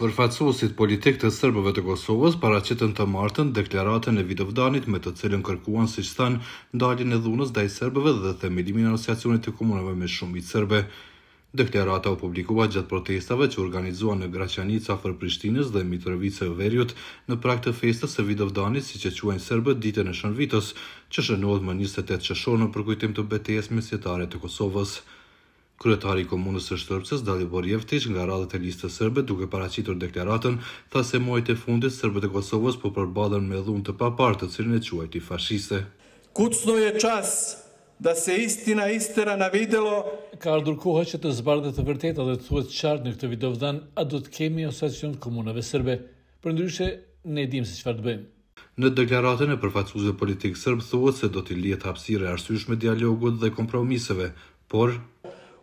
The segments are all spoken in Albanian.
Përfaqësuesit politik të serbëve të Kosovës paraqitën të martën deklaratën e Vidovdanit me të cilën kërkuan siç than ndaljen e dhunës ndaj serbëve dhe themelimin e asociacionit të komunave me shumicë serbe. Deklarata u publikua gjatë protestave që organizuan në Graçanica fër Prishtinës dhe Mitrovica e Veriut në prag të festës së Vidovdanit, siç e quajnë serbët ditën e shënvitës, që shënohet më 28 qershor në përkujtim të betejës mesjetare të Kosovës. Kryetari i Komunës së Shtërpës, Dalibor Jeftić, nga radhët e listës serbe, duke paraqitur deklaratën, tha se muajt e fundit serbët e Kosovës po përballen me dhunë të papartë, të cilën e quajti fashiste. Kucnoj e qas, da se istina istera na videlo. Ka ardhur kohë që të zbardhet të a dhe të thuhet qartë në këtë videovdan, a do të kemi osacion të komunave serbe? Përndryshe, ne dimë se çfarë të bëjmë. Në deklaratën e përfaqësuesve politikë serb thuhet se do të lihet hapësirë arsyeshme dialogut dhe kompromiseve, por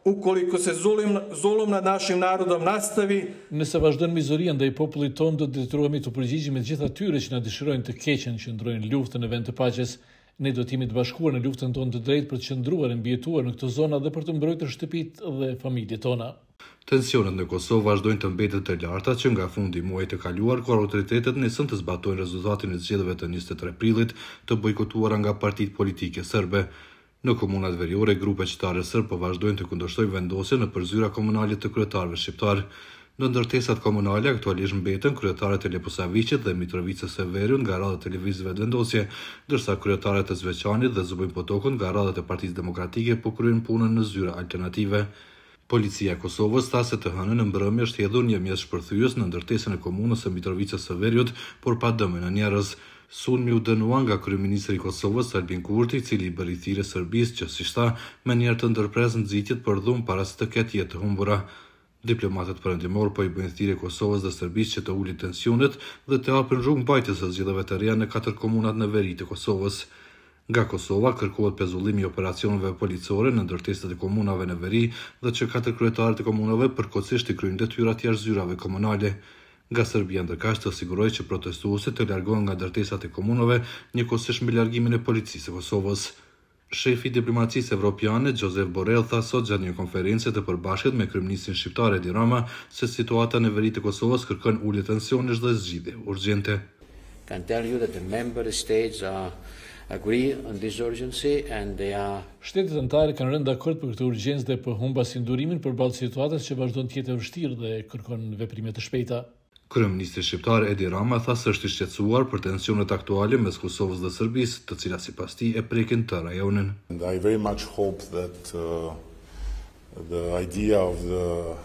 ukoliko se zulim, zulum nad našim narodom nastavi... Nëse vazhdo në mizorien dhe i populli ton do të detruemi të përgjigjë me gjitha tyre që në dishirojnë të keqen që ndrojnë luftën e vend të paches, ne do t'imi të bashkuar në luftën ton të drejt për të qëndruar e mbjetuar në këto zona dhe për të mbrojtë shtëpit dhe familje tona. Tensionet në Kosovë vazhdojnë të mbetet të larta që nga fundi muaj të kaluar, kur autoritetet nisën të zbatojnë rezultatin e zgjedhjeve të 23 prillit të bojkotuara nga partitë politike serbe. Në komunat verjore, grupe qëtare sërë po vazhdojnë të kundoshtoj vendosje në përzyra komunalit të kryetarve shqiptarë. Në ndërtesat komunale, aktualisht mbetën kryetare të Leposavicit dhe Mitrovicës Severiun nga radhe televizive të vendosje, dërsa kryetare të Zveçanit dhe Zubin Potokon nga radhe të Partisë Demokratike po kryin punën në zyra alternative. Policia Kosovës ta se të hënën në mbrëmje është edhur një mjesë shpërthyjës në ndërtesën e komunës e Mitrovicës Severiut, por pa dëmën e njerës. Sun mi u dënua nga kryeministri i Kosovës Albin Kurti, i cili i bëri thirrje Serbisë që si shta me një të ndërpresë nxitjet për dhun para se të ketë jetë humbura. Diplomatët perëndimor për po i bëjnë Kosovës dhe Serbisë që të ulin tensionet dhe të hapin rrugë bajtës e zgjidhjeve të reja në katër komunat në veri të Kosovës. Nga Kosova kërkohet pezullimi i operacioneve policore në ndërtesat e komunave në veri dhe që katër kryetarët e komunave përkohësisht i kryejnë detyrat jashtë zyrave komunale nga Serbia ndërkash të siguroj që protestuose të largohen nga dërtesat e komunove një kosish me ljargimin e policisë e Kosovës. Shefi diplomacisë evropiane, Gjozef Borrell, tha sot gjatë një konferencë të përbashkët me kryeministin shqiptar Edi Rama se situata në veri të Kosovës kërkon ulje tensionesh dhe zgjidhje urgjente. Can tell nëtare the member states are agree on this urgency and they are kanë rënë dakord për këtë urgjencë dhe për humbasin durimin përballë situatës që vazhdon të jetë e vështirë dhe kërkon veprime të shpejta. Kryeministri shqiptar Edi Rama tha se është i shqetësuar për tensionet aktuale mes Kosovës dhe Serbisë, të cilat sipas tij e prekin të rajonin. And I very much hope that uh, the idea of the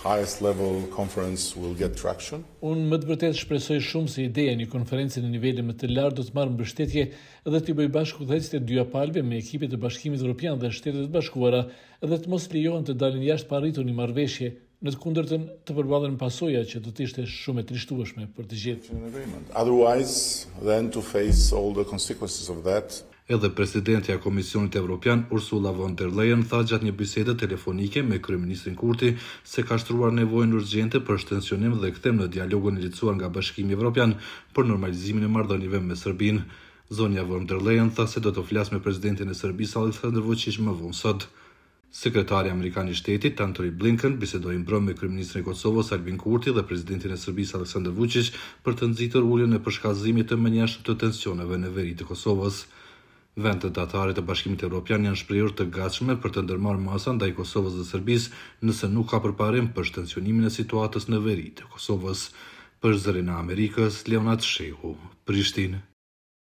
highest level conference will get traction. Unë më të vërtet shpresoj shumë se ideja e një konferenci në nivele më të lartë do të më mbështetje dhe të bëj bashkë kudhecit e dyja palëve me ekipet e Bashkimit Evropian dhe Shtetet Bashkuara dhe të mos lejohen të dalin jashtë parritur një marrëveshje në të kundërtën të përballen pasoja që do të ishte shumë e trishtueshme për të gjithë. Otherwise, then to face all the consequences of that. Edhe presidenti i Komisionit Evropian Ursula von der Leyen tha gjatë një bisede telefonike me kryeministin Kurti se ka shtruar nevojën urgjente për shtensionim dhe kthem në dialogun e lidhur nga Bashkimi Evropian për normalizimin e marrëdhënieve me Serbinë. Zonja von der Leyen tha se do të flasë me presidentin e Serbisë Aleksandar Vučić më vonë Sekretari Amerikan i Shtetit, Antony Blinken, bisedoi mbrëm me kryeministrin e Kosovës Albin Kurti dhe presidentin e Serbisë Aleksandar Vučić për të nxitur uljen e përshkallëzimit të menjëhershëm të tensioneve në veri të Kosovës. Vendet datare të Bashkimit Evropian janë shprehur të gatshme për të ndërmarrë masa ndaj Kosovës dhe Serbisë nëse nuk ka përparim për shtensionimin e situatës në veri të Kosovës. Për zërin e Amerikës, Leonard Shehu, Prishtinë.